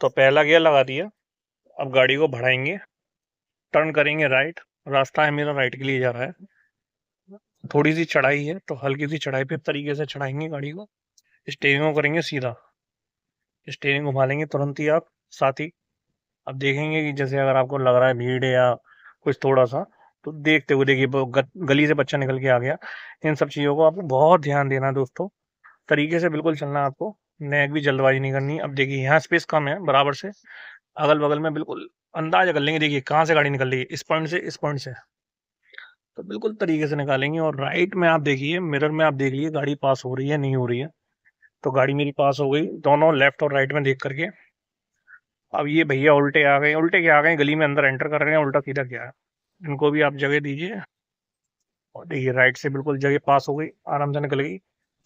तो पहला गियर लगा दिया अब गाड़ी को बढ़ाएंगे टर्न करेंगे राइट रास्ता है मेरा राइट के लिए जा रहा है थोड़ी सी चढ़ाई है तो हल्की सी चढ़ाई पे तरीके से चढ़ाएंगे गाड़ी को स्टेयरिंग को करेंगे सीधा स्टेयरिंग घुमा लेंगे तुरंत ही आप साथ ही अब देखेंगे कि जैसे अगर आपको लग रहा है भीड़ है या कुछ थोड़ा सा तो देखते हुए देखिए गली से बच्चा निकल के आ गया इन सब चीज़ों को आपको बहुत ध्यान देना है दोस्तों तरीके से बिल्कुल चलना आपको नेक भी जल्दबाजी नहीं करनी अब देखिए यहाँ स्पेस कम है बराबर से अगल बगल में बिल्कुल अंदाजा कर लेंगे देखिए कहाँ से गाड़ी निकल रही है इस पॉइंट से इस पॉइंट से तो बिल्कुल तरीके से निकालेंगे और राइट में आप देखिए मिरर में आप देख लीजिए गाड़ी पास हो रही है नहीं हो रही है तो गाड़ी मेरी पास हो गई दोनों लेफ्ट और राइट में देख करके अब ये भैया उल्टे आ गए उल्टे क्या आ गए गली में अंदर एंटर कर रहे हैं उल्टा सीधा क्या है इनको भी आप जगह दीजिए और देखिए राइट से बिल्कुल जगह पास हो गई आराम से निकल गई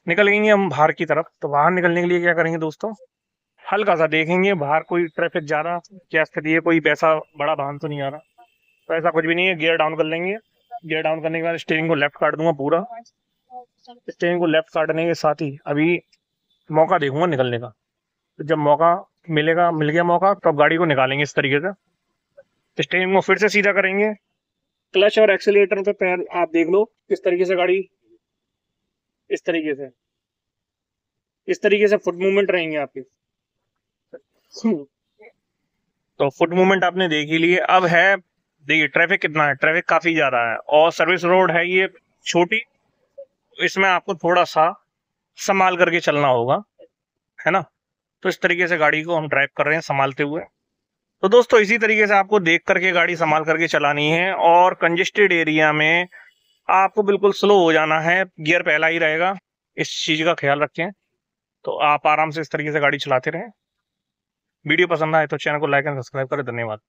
निकल गएंगे हम बाहर की तरफ तो बाहर निकलने के लिए क्या करेंगे दोस्तों हल्का सा देखेंगे बाहर कोई ट्रैफिक जा रहा क्या स्थिति है कोई पैसा बड़ा बांध तो नहीं आ रहा तो ऐसा कुछ भी नहीं है गियर डाउन कर लेंगे गियर डाउन करने के बाद स्टेयरिंग को लेफ्ट काट दूंगा पूरा स्टेयरिंग को लेफ्ट काटने के साथ ही अभी मौका देखूंगा निकलने का तो जब मौका मिलेगा मिल गया मौका तो अब गाड़ी को निकालेंगे इस तरीके से स्टेयरिंग को फिर से सीधा करेंगे क्लच और एक्सीटर पे पैर आप देख लो किस तरीके से गाड़ी इस तरीके से इस तरीके से फुट मूवमेंट रहेंगे आपके तो फुट मूवमेंट आपने देख ही लिए अब है देखिए ट्रैफिक कितना है ट्रैफिक काफी ज्यादा है और सर्विस रोड है ये छोटी इसमें आपको थोड़ा सा संभाल करके चलना होगा है ना तो इस तरीके से गाड़ी को हम ड्राइव कर रहे हैं संभालते हुए तो दोस्तों इसी तरीके से आपको देख करके गाड़ी संभाल करके चलानी है और कंजेस्टेड एरिया में आपको बिल्कुल स्लो हो जाना है गियर पहला ही रहेगा इस चीज़ का ख्याल रखें तो आप आराम से इस तरीके से गाड़ी चलाते रहें वीडियो पसंद आए तो चैनल को लाइक एंड सब्सक्राइब करें धन्यवाद